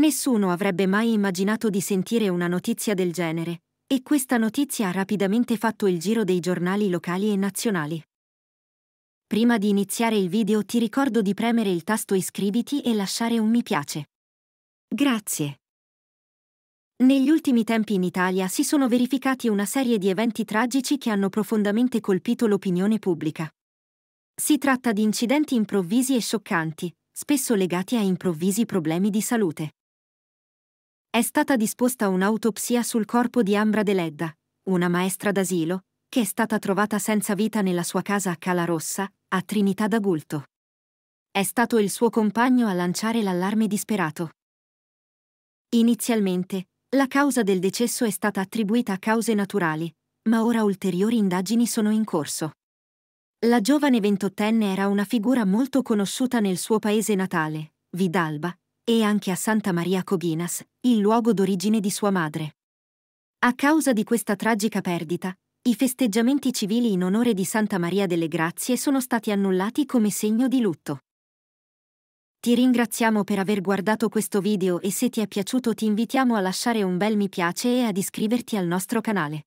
Nessuno avrebbe mai immaginato di sentire una notizia del genere, e questa notizia ha rapidamente fatto il giro dei giornali locali e nazionali. Prima di iniziare il video ti ricordo di premere il tasto iscriviti e lasciare un mi piace. Grazie. Negli ultimi tempi in Italia si sono verificati una serie di eventi tragici che hanno profondamente colpito l'opinione pubblica. Si tratta di incidenti improvvisi e scioccanti, spesso legati a improvvisi problemi di salute. È stata disposta un'autopsia sul corpo di Ambra Deledda, una maestra d'asilo, che è stata trovata senza vita nella sua casa a Cala Rossa, a Trinità d'Agulto. È stato il suo compagno a lanciare l'allarme disperato. Inizialmente, la causa del decesso è stata attribuita a cause naturali, ma ora ulteriori indagini sono in corso. La giovane ventottenne era una figura molto conosciuta nel suo paese natale, Vidalba, e anche a Santa Maria Coginas, il luogo d'origine di sua madre. A causa di questa tragica perdita, i festeggiamenti civili in onore di Santa Maria delle Grazie sono stati annullati come segno di lutto. Ti ringraziamo per aver guardato questo video e se ti è piaciuto ti invitiamo a lasciare un bel mi piace e ad iscriverti al nostro canale.